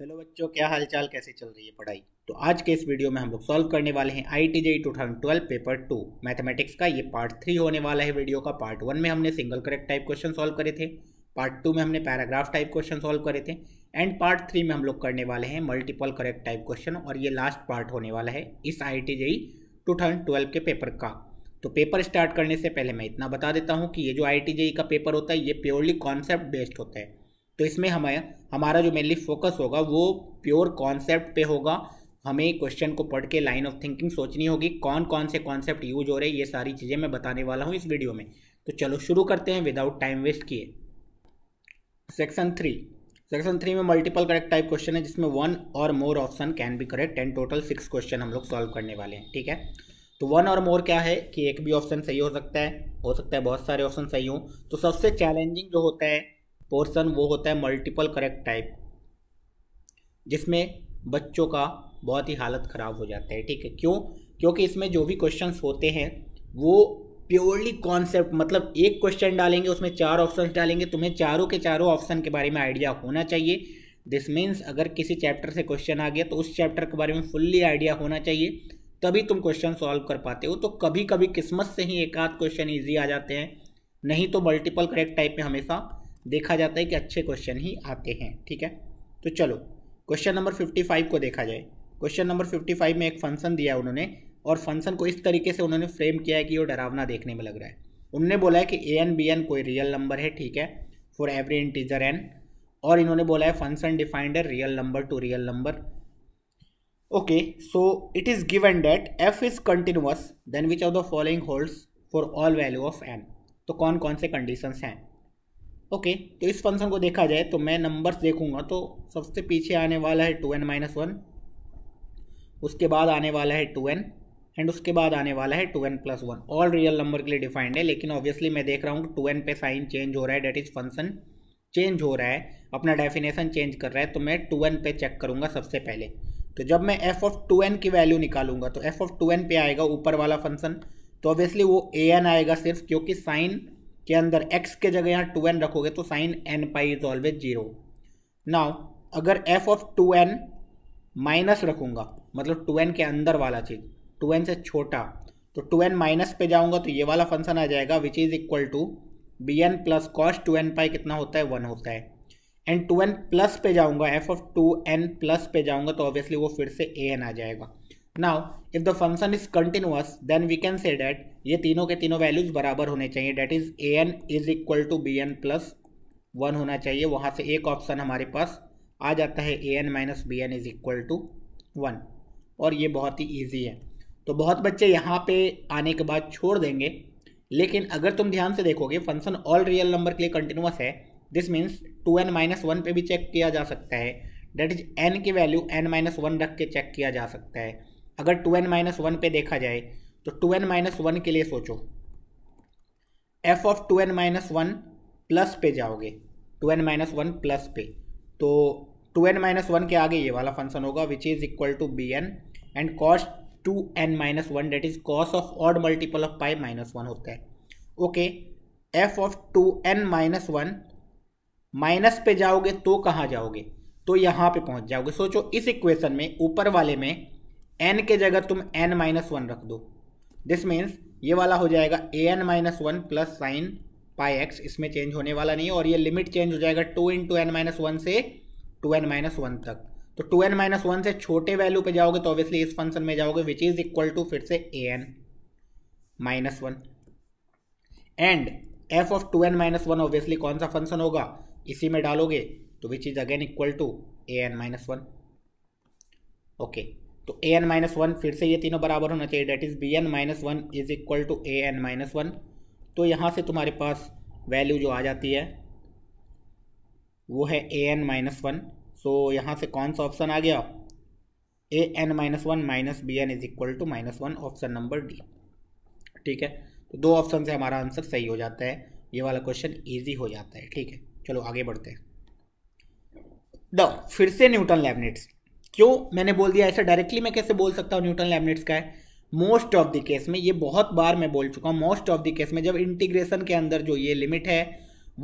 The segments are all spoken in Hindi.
हेलो बच्चों क्या हालचाल कैसे चल रही है पढ़ाई तो आज के इस वीडियो में हम लोग सॉल्व करने वाले हैं I T JEE two thousand twelve paper two mathematics का ये पार्ट थ्री होने वाला है वीडियो का पार्ट वन में हमने single correct type question solve करे थे पार्ट टू में हमने पैराग्राफ टाइप क्वेश्चन सॉल्व करे थे एंड पार्ट थ्री में हम लोग करने वाले हैं मल्टीपल करेक्ट टाइप क्वेश्चन और ये लास्ट पार्ट होने वाला है इस I T JEE two thousand twelve के पेपर का तो पेपर स्टार्ट करने से पहले मैं इतना बता देता हूँ कि ये जो आई टी जे का पेपर होता है ये प्योरली कॉन्सेप्ट बेस्ड होता है तो इसमें हमें हमारा जो मेनली फोकस होगा वो प्योर कॉन्सेप्ट पे होगा हमें क्वेश्चन को पढ़ के लाइन ऑफ थिंकिंग सोचनी होगी कौन कौन से कॉन्सेप्ट यूज हो रहे हैं ये सारी चीज़ें मैं बताने वाला हूँ इस वीडियो में तो चलो शुरू करते हैं विदाउट टाइम वेस्ट किए सेक्शन थ्री सेक्शन थ्री में मल्टीपल करेक्ट टाइप क्वेश्चन है जिसमें वन और more option can be correct and total six question हम लोग सॉल्व करने वाले हैं ठीक है तो वन और मोर क्या है कि एक भी ऑप्शन सही हो सकता है हो सकता है बहुत सारे ऑप्शन सही हों तो सबसे चैलेंजिंग जो होता है पोर्सन वो होता है मल्टीपल करेक्ट टाइप जिसमें बच्चों का बहुत ही हालत ख़राब हो जाता है ठीक है क्यों क्योंकि इसमें जो भी क्वेश्चन होते हैं वो प्योरली कॉन्सेप्ट मतलब एक क्वेश्चन डालेंगे उसमें चार ऑप्शन डालेंगे तुम्हें चारों के चारों ऑप्शन के बारे में आइडिया होना चाहिए दिस मीन्स अगर किसी चैप्टर से क्वेश्चन आ गया तो उस चैप्टर के बारे में फुल्ली आइडिया होना चाहिए तभी तुम क्वेश्चन सॉल्व कर पाते हो तो कभी कभी किस्मत से ही एक आध क्वेश्चन ईजी आ जाते हैं नहीं तो मल्टीपल करेक्ट टाइप में हमेशा देखा जाता है कि अच्छे क्वेश्चन ही आते हैं ठीक है तो चलो क्वेश्चन नंबर फिफ्टी फाइव को देखा जाए क्वेश्चन नंबर फिफ्टी फाइव में एक फंक्शन दिया उन्होंने और फंक्शन को इस तरीके से उन्होंने फ्रेम किया है कि वो डरावना देखने में लग रहा है उन्होंने बोला है कि ए एन बी एन कोई रियल नंबर है ठीक है फॉर एवरी इंटीजर एन और इन्होंने बोला है फंक्शन डिफाइंड है real number to real number okay so it is given that f is continuous then which of the following holds for all value of n तो कौन कौन से कंडीशंस हैं ओके तो इस फंक्शन को देखा जाए तो मैं नंबर्स देखूंगा तो सबसे पीछे आने वाला है टू एन माइनस वन उसके बाद आने वाला है टू एन एंड उसके बाद आने वाला है two n plus one all real number के लिए डिफाइंड है लेकिन ऑब्वियसली मैं देख रहा हूँ टू एन पे साइन चेंज हो रहा है डेट इज़ फंक्शन चेंज हो रहा है अपना डेफिनेशन चेंज कर रहा है तो मैं टू एन पे चेक करूँगा सबसे पहले तो जब मैं एफ ऑफ टू एन की वैल्यू निकालूंगा तो एफ ऑफ टू एन पे आएगा ऊपर वाला फंक्शन तो ऑब्वियसली वो ए एन आएगा सिर्फ क्योंकि साइन के अंदर x के जगह यहाँ टू एन रखोगे तो sine n pi is always zero now अगर f of two n minus रखूँगा मतलब टू एन के अंदर वाला चीज़ टू एन से छोटा तो टू एन माइनस पे जाऊँगा तो ये वाला फंक्शन आ जाएगा which is equal to b n plus cos two n pi कितना होता है वन होता है एंड टू एन प्लस पे जाऊँगा f of two n plus पे जाऊँगा तो ऑब्वियसली वो फिर से ए एन आ जाएगा now if the function is continuous then we can say that ये तीनों के तीनों वैल्यूज बराबर होने चाहिए that is a n is equal to b n plus one होना चाहिए वहाँ से एक ऑप्शन हमारे पास आ जाता है a n minus b n is equal to one और ये बहुत ही ईजी है तो बहुत बच्चे यहाँ पे आने के बाद छोड़ देंगे लेकिन अगर तुम ध्यान से देखोगे फंक्शन ऑल रियल नंबर के लिए कंटिन्यूस है this means two n minus one पर भी चेक किया जा सकता है डेट इज एन की वैल्यू एन माइनस वन रख के चेक किया जा सकता है अगर टू एन माइनस वन पे देखा जाए तो टू एन माइनस वन के लिए सोचो f of two n minus one plus पे जाओगे two n minus one plus पे तो टू एन माइनस वन के आगे ये वाला फंक्शन होगा which is equal to b n and cos two n minus one that is cos of odd multiple of pi minus one होता है okay F of two n minus one minus पे जाओगे तो कहाँ जाओगे तो यहाँ पे पहुँच जाओगे सोचो इस इक्वेशन में ऊपर वाले में एन के जगह तुम एन माइनस वन रख दो दिस मीन्स ये वाला हो जाएगा a n minus one plus sine pi x इसमें चेंज होने वाला नहीं है और ये लिमिट चेंज हो जाएगा two in two n minus one से टू एन माइनस वन तक तो टू एन माइनस वन से छोटे वैल्यू पे जाओगे तो ऑब्वियसली इस फंक्शन में जाओगे विच इज इक्वल टू फिर से a n minus one and f of two n minus one obviously कौन सा फंक्शन होगा इसी में डालोगे तो which is again equal to a n minus one okay तो ए एन माइनस वन फिर से ये तीनों बराबर होना चाहिए that is b n minus one is equal to a n minus one तो यहाँ से तुम्हारे पास वैल्यू जो आ जाती है वो है a n minus one so यहाँ से कौन सा ऑप्शन आ गया a n minus one minus b n is equal to minus one option number d ठीक है तो दो ऑप्शन से हमारा आंसर सही हो जाता है ये वाला क्वेश्चन ईजी हो जाता है ठीक है चलो आगे बढ़ते हैं द फिर से न्यूटन लेबनेट्स क्यों मैंने बोल दिया ऐसा डायरेक्टली मैं कैसे बोल सकता हूँ न्यूटन लैमिनेट्स का है मोस्ट ऑफ द केस में ये बहुत बार मैं बोल चुका हूँ मोस्ट ऑफ द केस में जब इंटीग्रेशन के अंदर जो ये लिमिट है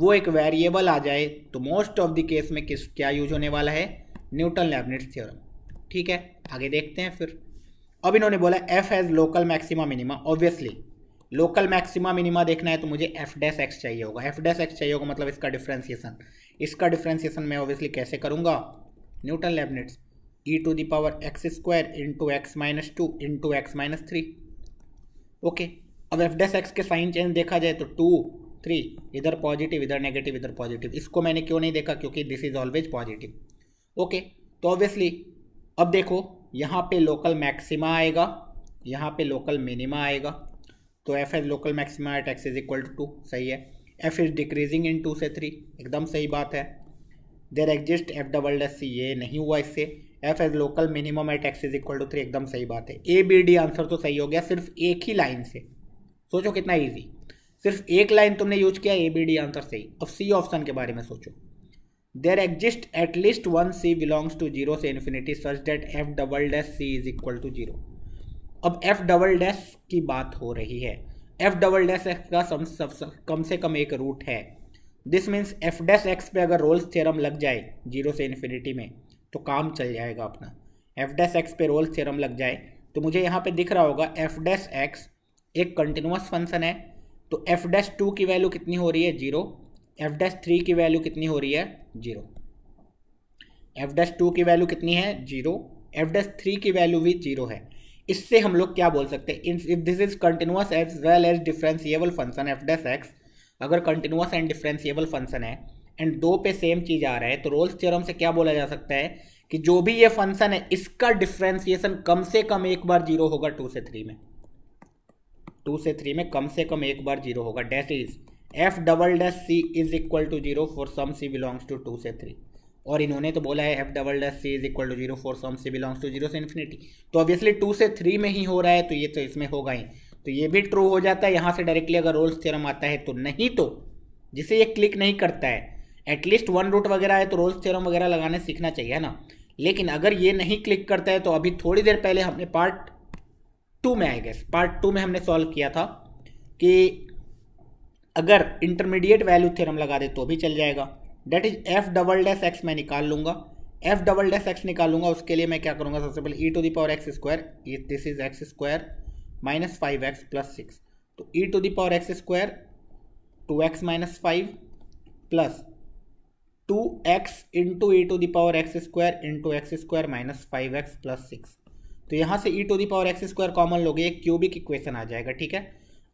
वो एक वेरिएबल आ जाए तो मोस्ट ऑफ द केस में किस क्या यूज होने वाला है न्यूटन लैबनेट्स थ्योरम ठीक है आगे देखते हैं फिर अब इन्होंने बोला f has local maxima minima obviously local maxima minima देखना है तो मुझे एफ डैस एक्स चाहिए होगा एफ डैस एक्स चाहिए होगा मतलब इसका डिफ्रेंसिएशन इसका डिफ्रेंसिएशन मैं ऑब्वियसली कैसे करूँगा Newton Leibniz e to the power x square into x minus two into x minus three okay अब एफ डेस एक्स के साइन चेंज देखा जाए तो टू थ्री इधर पॉजिटिव इधर नेगेटिव इधर पॉजिटिव इसको मैंने क्यों नहीं देखा क्योंकि this is always positive okay तो ऑब्वियसली अब देखो यहाँ पे लोकल मैक्सिमा आएगा यहाँ पे लोकल मिनिमा आएगा तो f has local maxima at x is equal to two सही है f is decreasing in two से थ्री एकदम सही बात है there exist f double dash ये नहीं हुआ इससे f has local minimum at x is equal to three एकदम सही बात है ए बी डी आंसर तो सही हो गया सिर्फ एक ही लाइन से सोचो कितना ईजी सिर्फ एक लाइन तुमने यूज किया ए बी डी आंसर सही अब सी ऑप्शन के बारे में सोचो there exist at least one c belongs to zero से infinity such that f double dash c is equal to zero अब एफ डबल डैश की बात हो रही है एफ डबल डैश एक्स का सम, सब, कम से कम एक रूट है this means f dash x पे अगर रोल्स थ्योरम लग जाए जीरो से इन्फिनिटी में तो काम चल जाएगा अपना एफ डैस एक्स पे रोल थ्योरम लग जाए तो मुझे यहाँ पे दिख रहा होगा एफ डैस एक्स एक कंटिन्यूस फंक्शन है तो एफ डैस टू की वैल्यू कितनी हो रही है जीरो एफ डैस थ्री की वैल्यू कितनी हो रही है जीरो एफ डैस टू की वैल्यू कितनी है जीरो एफ डैस थ्री की वैल्यू भी जीरो है इससे हम लोग क्या बोल सकते हैं if this is continuous as well as differentiable function f dash x अगर कंटिन्यूस एंड डिफ्रेंसीबल फंक्शन है एंड दो पे सेम चीज़ आ रहा है तो रोल्स थ्योरम से क्या बोला जा सकता है कि जो भी ये फंक्शन है इसका डिफ्रेंसिएशन कम से कम एक बार जीरो होगा टू से थ्री में टू से थ्री में कम से कम एक बार जीरो होगा dash is f double dash c is equal to zero for some c belongs to two से थ्री और इन्होंने तो बोला है f double dash c is equal to zero for some c belongs to zero से इन्फिनिटी तो ऑब्वियसली टू से थ्री में ही हो रहा है तो ये तो इसमें होगा ही तो ये भी ट्रू हो जाता है यहाँ से डायरेक्टली अगर रोल्स थ्योरम आता है तो नहीं तो जिसे ये क्लिक नहीं करता है एटलीस्ट वन रूट वगैरह है तो रोल्स थ्योरम वगैरह लगाने सीखना चाहिए है ना लेकिन अगर ये नहीं क्लिक करता है तो अभी थोड़ी देर पहले हमने पार्ट टू में आई गेस पार्ट टू में हमने सॉल्व किया था कि अगर इंटरमीडिएट वैल्यू थ्योरम लगा दे तो भी चल जाएगा that is f double dash x मैं निकाल लूंगा एफ डबल डैश एक्स निकालूंगा उसके लिए मैं क्या करूँगा सबसे पहले e to the power x square this is x square minus five x plus six तो e to the power x square two x minus five plus two x into e to the power x square into x square minus five x plus six तो यहाँ से e to the power x square common लोगे एक क्यूबिक इक्वेशन आ जाएगा ठीक है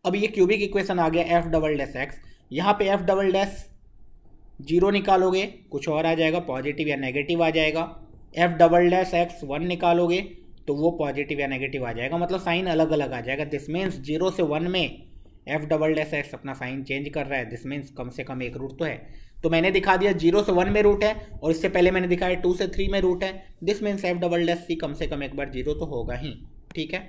अब ये क्यूबिक इक्वेशन आ गया एफ डबल डैश एक्स यहाँ पे एफ डबल डैश जीरो निकालोगे कुछ और आ जाएगा पॉजिटिव या नेगेटिव आ जाएगा f double dash x one निकालोगे तो वो पॉजिटिव या नेगेटिव आ जाएगा मतलब साइन अलग अलग आ जाएगा दिस मीन्स जीरो से वन में एफ डबल डैश एक्स अपना साइन चेंज कर रहा है दिस मीन्स कम से कम एक रूट तो है तो मैंने दिखा दिया जीरो से वन में रूट है और इससे पहले मैंने दिखाया टू से थ्री में रूट है this means f double dash c कम से कम एक बार जीरो तो होगा ही ठीक है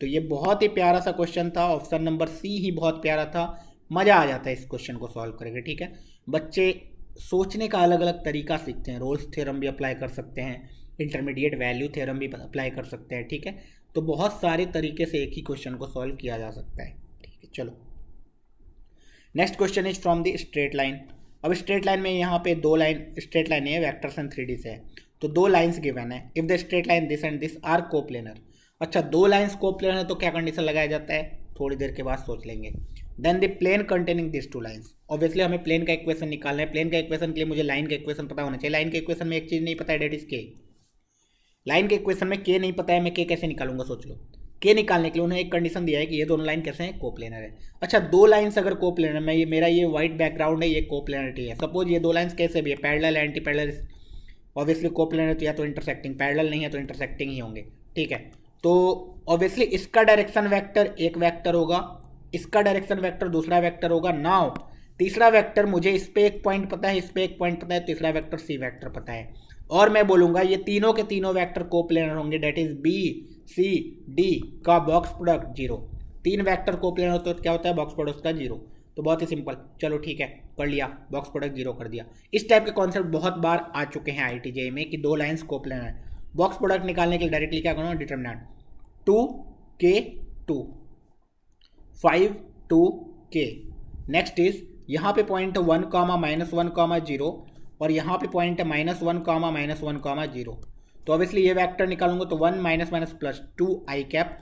तो ये बहुत ही प्यारा सा क्वेश्चन था ऑप्शन नंबर सी ही बहुत प्यारा था मज़ा आ जाता है इस क्वेश्चन को सॉल्व करके ठीक है बच्चे सोचने का अलग अलग तरीका सीखते हैं रोल्स थ्योरम भी अप्लाई कर सकते हैं इंटरमीडिएट वैल्यू थ्योरम भी अप्लाई कर सकते हैं ठीक है तो बहुत सारे तरीके से एक ही क्वेश्चन को सॉल्व किया जा सकता है चलो next question is from the straight line अब स्ट्रेट लाइन में यहाँ पे दो लाइन स्ट्रेट लाइन है वैक्टर्स एंड थ्री से है तो दो लाइन्स गिवन है if the straight line this and this are coplanar अच्छा दो लाइन्स कोप्लेनर है तो क्या कंडीशन लगाया जाता है थोड़ी देर के बाद सोच लेंगे then the plane containing this two lines obviously हमें प्लेन का इक्वेशन निकालना है प्लेन का इक्वेशन के लिए मुझे लाइन का इक्वेशन पता होना चाहिए लाइन के इक्वेशन में एक चीज़ नहीं पता है डेट इज के लाइन के इक्वेशन में के नहीं पता है मैं के कैसे निकालूंगा सोच लो के निकालने के लिए उन्हें एक कंडीशन दिया है कि ये दोनों लाइन कैसे हैं कोप्लेनर है अच्छा दो लाइन्स अगर कोप्लेनर में ये मेरा ये व्हाइट बैकग्राउंड है ये कोप्लेनरिटी है सपोज ये दो लाइन्स कैसे भी है parallel anti parallel obviously coplanar तो या तो इंटरसेक्टिंग पैरल नहीं है तो इंटरसेक्टिंग ही होंगे ठीक है तो ऑब्वियसली इसका डायरेक्शन वैक्टर एक वैक्टर होगा इसका डायरेक्शन वैक्टर दूसरा वैक्टर होगा नाव तीसरा वैक्टर मुझे इस पर एक पॉइंट पता है इस पर एक पॉइंट पता है तीसरा वैक्टर सी वैक्टर पता है और मैं बोलूँगा ये तीनों के तीनों वैक्टर कोप्लेनर होंगे that is b c d का बॉक्स प्रोडक्ट जीरो तीन वैक्टर को प्लेन होता है क्या होता है बॉक्स प्रोडक्ट का जीरो तो बहुत ही सिंपल चलो ठीक है कर लिया बॉक्स प्रोडक्ट जीरो कर दिया इस टाइप के कॉन्सेप्ट बहुत बार आ चुके हैं आई टी में कि दो लाइन्स को प्लेन है बॉक्स प्रोडक्ट निकालने के लिए डायरेक्टली क्या करना determinant two k two five two k next is यहाँ पे point one comma minus one comma zero और यहाँ पे पॉइंट है minus one comma minus one comma zero तो ऑब्वियसली ये वैक्टर निकालूंगा तो one minus minus plus two i cap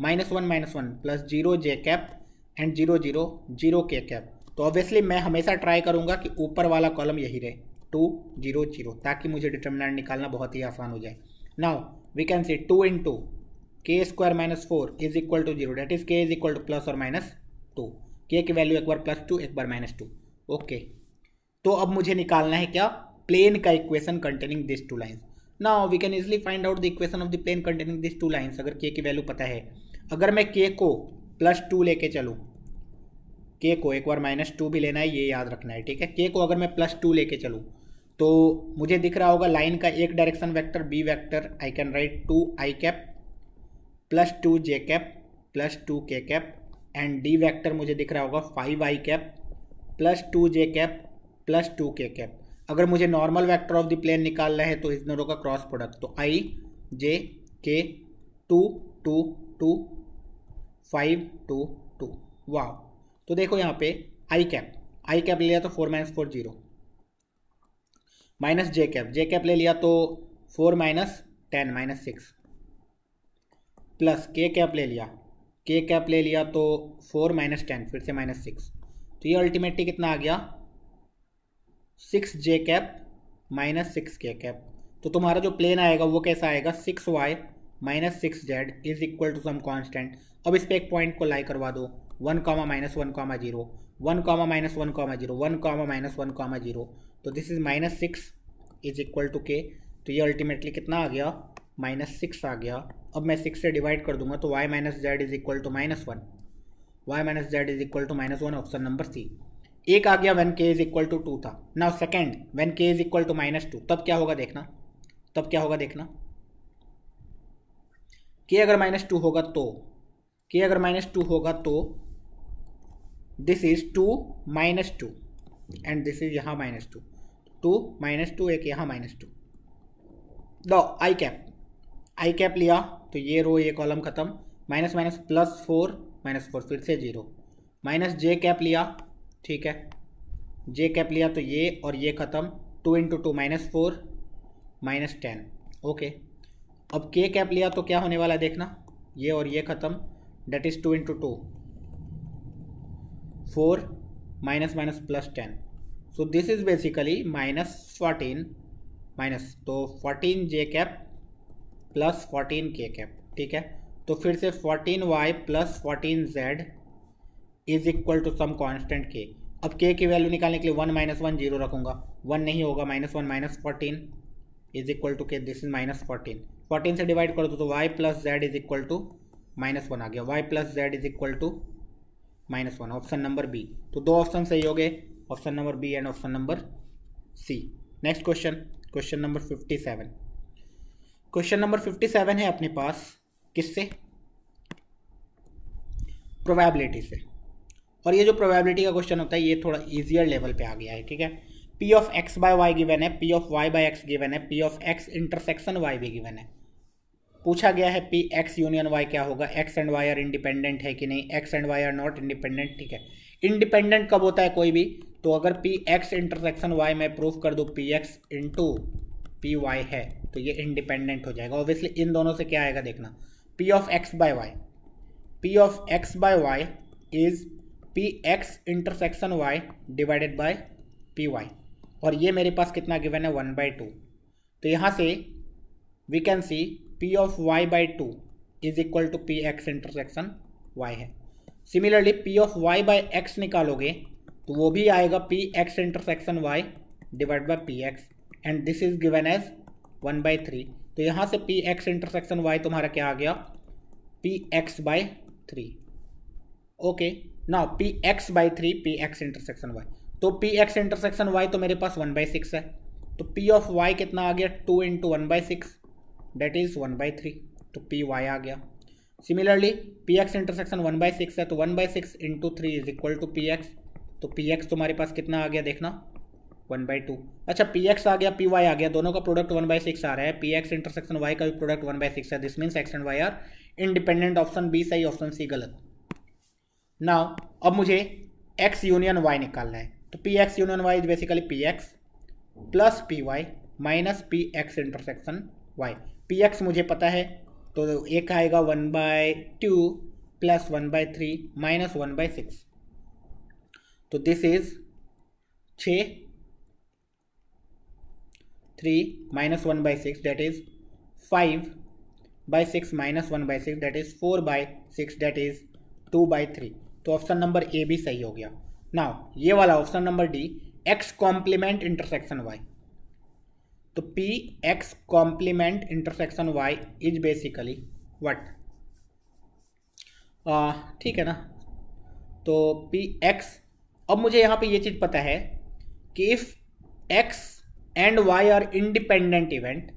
minus one minus one plus zero j cap and zero zero zero k cap तो ऑब्वियसली मैं हमेशा ट्राई करूंगा कि ऊपर वाला कॉलम यही रहे टू जीरो जीरो ताकि मुझे डिटर्मिनेंट निकालना बहुत ही आसान हो जाए now we can see two in two k square minus four is equal to zero that is k is equal to plus और माइनस टू के की वैल्यू एक बार प्लस टू एक बार माइनस टू ओके तो अब मुझे निकालना है क्या प्लेन का equation containing this two lines ना we can easily find out the equation of the plane containing this two lines अगर के की वैल्यू पता है अगर मैं के को प्लस टू लेके चलूँ के को एक बार माइनस टू भी लेना है ये याद रखना है ठीक है के को अगर मैं प्लस टू लेके चलूँ तो मुझे दिख रहा होगा लाइन का एक direction vector b vector I can write two i cap plus two j cap plus two k cap and d vector मुझे दिख रहा होगा five i cap plus two j cap plus two k cap अगर मुझे normal vector of the plane निकालना है तो इस दोनों का क्रॉस प्रोडक्ट तो i j k two two two five two two वाह तो देखो यहाँ पे आई कैप आई कैप ले लिया तो four minus four zero minus j cap j cap ले लिया तो four minus ten minus six plus k cap ले लिया के कैप ले लिया तो फोर माइनस टेन फिर से माइनस सिक्स तो ये अल्टीमेटली कितना आ गया six j cap minus six k cap तो तुम्हारा जो प्लेन आएगा वो कैसा आएगा six y minus six z is equal to some constant अब इस पर एक पॉइंट को लाई करवा दो one comma minus one comma zero one comma minus one comma zero one comma minus one comma zero तो this is minus six is equal to k तो ये अल्टीमेटली कितना आ गया माइनस सिक्स आ गया अब मैं सिक्स से डिवाइड कर दूंगा तो y minus z is equal to minus one y minus z is equal to minus one option number c एक आ गया one k is equal to two था ना second one k is equal to minus two तब क्या होगा देखना तब क्या होगा देखना के अगर माइनस टू होगा तो के अगर माइनस टू होगा तो this is two minus two and this is यहाँ minus two two minus two एक यहाँ माइनस टू दो आई कैप आई कैप लिया तो ये रो ये कॉलम ख़त्म minus minus plus four minus four फिर से जीरो माइनस जे कैप लिया ठीक है जे कैप लिया तो ये और ये ख़त्म two into two minus four minus ten okay अब के कैप लिया तो क्या होने वाला है देखना ये और ये ख़त्म that is two into two four minus minus plus ten so this is basically minus fourteen minus तो fourteen j cap plus fourteen k cap ठीक है तो फिर से fourteen y plus fourteen z is equal to some constant k अब के की वैल्यू निकालने के लिए वन माइनस वन जीरो रखूंगा वन नहीं होगा minus one minus fourteen is equal to k this is minus fourteen fourteen से डिवाइड कर दो तो y plus z is equal to minus one आ गया y plus z is equal to minus one option number b तो दो ऑप्शन सही हो गए option number b and option number c next question question number fifty seven question number fifty seven है अपने पास किससे प्रोबेबिलिटी से और ये जो प्रोबेबिलिटी का क्वेश्चन होता है ये थोड़ा ईजियर लेवल पे आ गया है ठीक है p of x by y given है p of y by x given है p of x intersection y भी गिवन है पूछा गया है पी एक्स यूनियन वाई क्या होगा x and Y are independent है कि नहीं x and Y are not independent ठीक है इंडिपेंडेंट कब होता है कोई भी तो अगर पी एक्स इंटरसेक्शन वाई मैं प्रूफ कर दूँ P X into P Y है तो ये इंडिपेंडेंट हो जाएगा ऑब्वियसली इन दोनों से क्या आएगा देखना P of x by Y P of x by Y is P X intersection Y divided by P Y और ये मेरे पास कितना गिवन है वन बाई टू तो यहाँ से we can see P of Y by two is equal to P X intersection Y है similarly P of Y by X निकालोगे तो वो भी आएगा P X intersection Y divide by P X and this is given as one by three तो यहाँ से पी एक्स इंटरसेक्शन वाई तुम्हारा क्या आ गया P X by three okay ना P X by three P X intersection Y तो पी एक्स इंटरसेक्शन वाई तो मेरे पास वन बाई सिक्स है तो पी ऑफ वाई कितना आ गया two into one by six that is one by three तो पी वाई आ गया similarly P X intersection one by six है तो one by six into three is equal to P X तो पी एक्स तुम्हारे पास कितना आ गया देखना वन बाई टू अच्छा पी एक्स आ गया पी वाई आ गया दोनों का प्रोडक्ट वन बाई सिक्स आ रहा है पी एक्स इंटरसेक्शन वाई का भी प्रोडक्ट वन बाई सिक्स है this means X and Y are independent option B सही ऑप्शन सी गलत ना अब मुझे एक्स यूनियन वाई निकालना है तो P X union Y is basically P X plus P Y minus P X intersection Y P X मुझे पता है तो एक आएगा one by two plus one by three minus one by six तो दिस इज छ three minus one by six that is five by six minus one by six that is four by six that is two by three तो ऑप्शन नंबर ए भी सही हो गया ना ये वाला option number D X complement intersection Y तो P X complement intersection Y is basically what ठीक है ना तो पी एक्स अब मुझे यहाँ पे ये चीज़ पता है कि if X and Y are independent event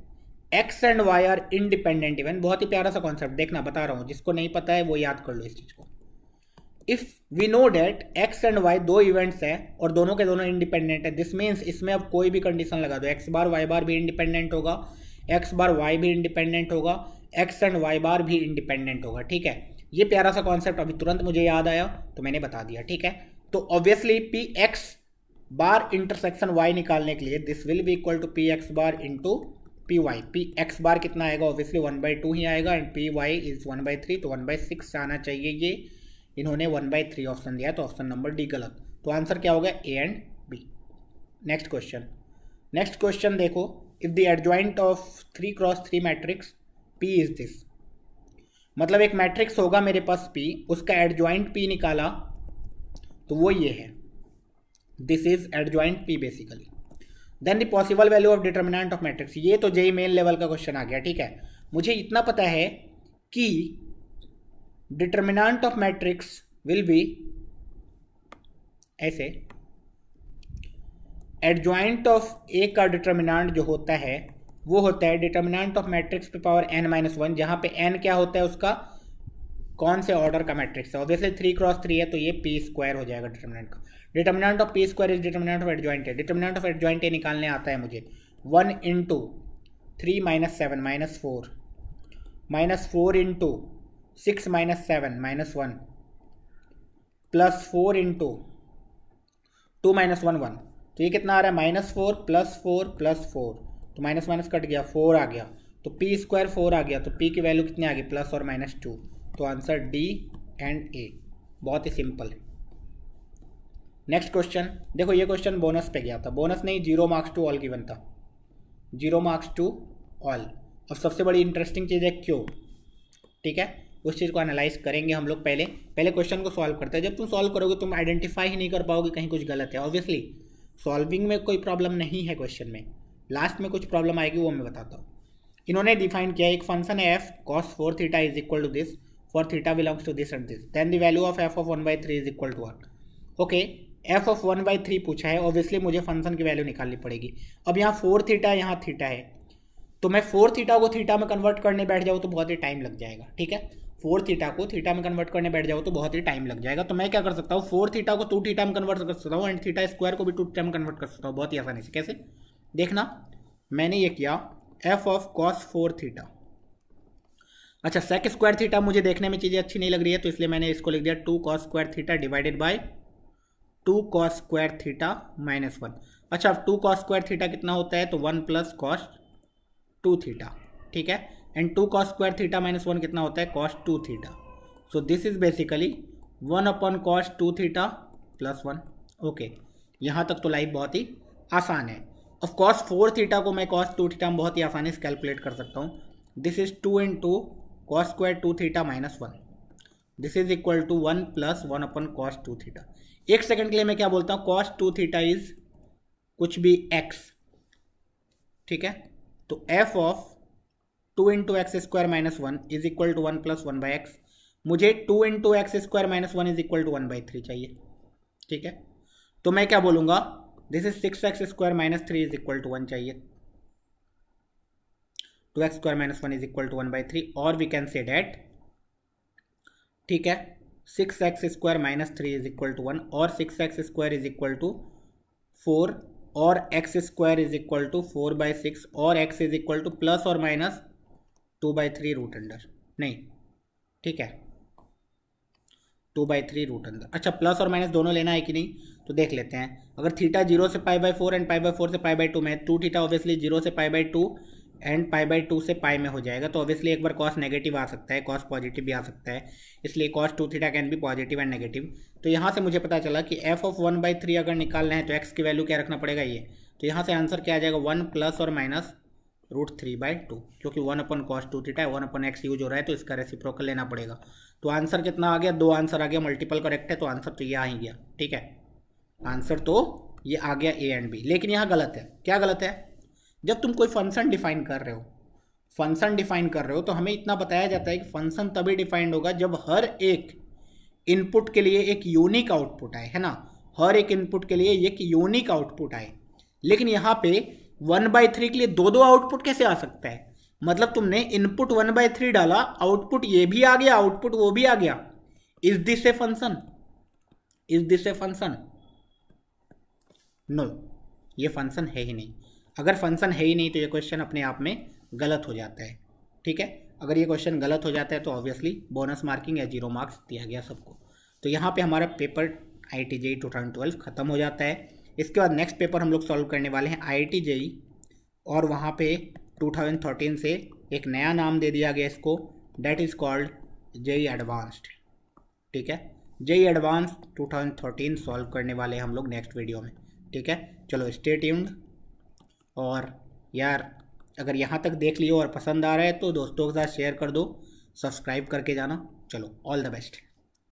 X and Y are independent event बहुत ही प्यारा सा कॉन्सेप्ट देखना बता रहा हूँ जिसको नहीं पता है वो याद कर लो इस चीज़ को if we know that X and Y दो इवेंट्स हैं और दोनों के दोनों इंडिपेंडेंट है दिस मीन्स इसमें अब कोई भी कंडीशन लगा दो एक्स बार वाई बार भी इंडिपेंडेंट होगा एक्स बार वाई भी इंडिपेंडेंट होगा एक्स एंड वाई बार भी इंडिपेंडेंट होगा ठीक है ये प्यारा सा कॉन्सेप्ट अभी तुरंत मुझे याद आया तो मैंने बता दिया ठीक है तो obviously P X bar intersection Y निकालने के लिए दिस विल भी equal to P X bar into P Y P X bar कितना आएगा ऑब्वियसली वन बाई टू ही आएगा and P Y is one by three तो वन बाई सिक्स आना चाहिए ये इन्होंने वन बाई थ्री ऑप्शन दिया तो ऑप्शन नंबर डी गलत तो आंसर क्या होगा A and B next question next question देखो if the adjoint of three cross three matrix P is this मतलब एक मैट्रिक्स होगा मेरे पास पी उसका एडजॉइंट पी निकाला तो वो ये है this is adjoint P basically then the possible value of determinant of matrix ये तो जेई मेन लेवल का क्वेश्चन आ गया ठीक है मुझे इतना पता है कि determinant of matrix will be ऐसे एडजॉइंट ऑफ ए का डिटर्मिनाट जो होता है वो होता है डिटर्मिनाट ऑफ मैट्रिक्स पे पावर एन माइनस वन जहाँ पे एन क्या होता है उसका कौन से ऑर्डर का मैट्रिक्स है ऑब्वियसली थ्री क्रॉस थ्री है तो ये पी स्क्वायर हो जाएगा डिटर्मिनेंट का determinant of P square is determinant of adjoint है डिटर्मिनेंट ऑफ एडजॉइंट ए निकालने आता है मुझे one into three minus seven minus four minus four into six minus seven minus one plus four into two minus one one तो ये कितना आ रहा है minus four plus four plus four तो माइनस माइनस कट गया फोर आ गया तो पी स्क्वायर फोर आ गया तो पी की वैल्यू कितनी आ गई प्लस और माइनस टू तो आंसर डी एंड ए बहुत ही सिंपल है नेक्स्ट क्वेश्चन देखो ये क्वेश्चन बोनस पे गया था बोनस नहीं zero marks to all given था जीरो मार्क्स टू ऑल और सबसे बड़ी इंटरेस्टिंग चीज़ है क्यों ठीक है उस चीज़ को एनालाइज करेंगे हम लोग पहले पहले क्वेश्चन को सॉल्व करते हैं जब तुम सॉल्व करोगे तुम आइडेंटिफाई ही नहीं कर पाओगे कहीं कुछ गलत है ऑब्वियसली सॉल्विंग में कोई प्रॉब्लम नहीं है क्वेश्चन में लास्ट में कुछ प्रॉब्लम आएगी वो मैं बताता हूँ इन्होंने डिफाइन किया एक फंक्शन है F cos four theta is equal to this for theta belongs to this and this then the value of F of one by three is equal to one okay F of one by three पूछा है ऑब्वियसली मुझे फंक्शन की वैल्यू निकालनी पड़ेगी अब यहाँ फोर थीटा यहाँ थीटा है तो मैं फोर थीटा को थीटा में कन्वर्ट करने बैठ जाऊँ तो बहुत ही टाइम लग जाएगा ठीक है फोर थीटा को थीटा में कन्वर्ट करने बैठ जाओ तो बहुत ही टाइम लग जाएगा तो मैं क्या कर सकता हूँ फोर थीटा को टू थीटा में कन्वर्ट कर सकता हूँ एंड थीटा स्क्वायर को भी टू थीटा में कन्वर्ट कर सकता हूँ बहुत ही आसानी से कैसे देखना मैंने ये किया F of cos four theta अच्छा सेक स्क्वायर थीटा मुझे देखने में चीज़ें अच्छी नहीं लग रही है तो इसलिए मैंने इसको लिख दिया two cos square theta divided by two cos square theta minus one अच्छा अब टू कॉस स्क्वायर थीटा कितना होता है तो one plus cos two theta ठीक है and two cos square theta minus one कितना होता है cos two theta so this is basically one upon cos two theta plus one okay यहाँ तक तो लाइफ बहुत ही आसान है ऑफ कॉस फोर थीटा को मैं कॉस टू थीटा में बहुत ही आसानी से कैलकुलेट कर सकता हूँ this is two in two cos square two theta minus one this is equal to one plus one upon cos two theta एक सेकेंड के लिए मैं क्या बोलता हूँ कॉस टू थीटा इज कुछ भी एक्स ठीक है तो F of two into x square minus one is equal to one plus one by X मुझे two into x square minus one is equal to one by three चाहिए ठीक है तो मैं क्या बोलूंगा this is six X square minus three is equal to one चाहिए two X square minus one is equal to one by three और वी कैन से डेट ठीक है six X square minus three is equal to one और six X square is equal to four और X square is equal to four by six और X is equal to plus और minus two by three root under नहीं ठीक है two by three root under अच्छा प्लस और माइनस दोनों लेना है कि नहीं तो देख लेते हैं अगर थीटा जीरो से pi by four and pi by four से पाई बाई टू में टू थीटा ऑब्वियसली जीरो से pi by two and pi by two से पाई में हो जाएगा तो ऑब्वियसली एक बार कॉस नेगेटिव आ सकता है कॉस पॉजिटिव भी आ सकता है इसलिए कॉस टू थीटा कैन भी पॉजिटिव एंड नेगेटिव तो यहाँ से मुझे पता चला कि F of one by three अगर निकालना है तो एक्स की वैल्यू क्या रखना पड़ेगा ये तो यहाँ से आंसर क्या आ जाएगा वन प्लस और minus root three by two क्योंकि one upon cos two theta है वन अपन एक्स यूज हो रहा है तो इसका रेसिप्रोकल लेना पड़ेगा तो आंसर कितना आ गया दो आंसर आ गया मल्टीपल करेक्ट है तो आंसर तो ये आ ही गया ठीक है आंसर तो ये आ गया ए एंड बी लेकिन यहाँ गलत है क्या गलत है जब तुम कोई फंक्शन डिफाइन कर रहे हो फंक्शन डिफाइन कर रहे हो तो हमें इतना बताया जाता है कि फंक्शन तभी डिफाइंड होगा जब हर एक इनपुट के लिए एक यूनिक आउटपुट आए है ना हर एक इनपुट के लिए एक यूनिक आउटपुट आए लेकिन यहाँ पे वन बाई थ्री के लिए दो दो आउटपुट कैसे आ सकता है मतलब तुमने इनपुट वन बाई थ्री डाला आउटपुट ये भी आ गया आउटपुट वो भी आ गया is this a function is this a function no ये फंक्शन है ही नहीं अगर फंक्शन है ही नहीं तो ये क्वेश्चन अपने आप में गलत हो जाता है ठीक है अगर ये क्वेश्चन गलत हो जाता है तो ऑब्वियसली बोनस मार्किंग या जीरो मार्क्स दिया गया सबको तो यहाँ पे हमारा paper I T J two thousand twelve ख़त्म हो जाता है इसके बाद नेक्स्ट पेपर हम लोग सॉल्व करने वाले हैं आई आई जेई और वहाँ पे 2013 से एक नया नाम दे दिया गया इसको that is called JEE Advanced ठीक है जेई एडवांस 2013 सॉल्व करने वाले हैं हम लोग नेक्स्ट वीडियो में ठीक है चलो स्टेट ट्यून्ड और यार अगर यहाँ तक देख लियो और पसंद आ रहा है तो दोस्तों के साथ शेयर कर दो सब्सक्राइब करके जाना चलो ऑल द बेस्ट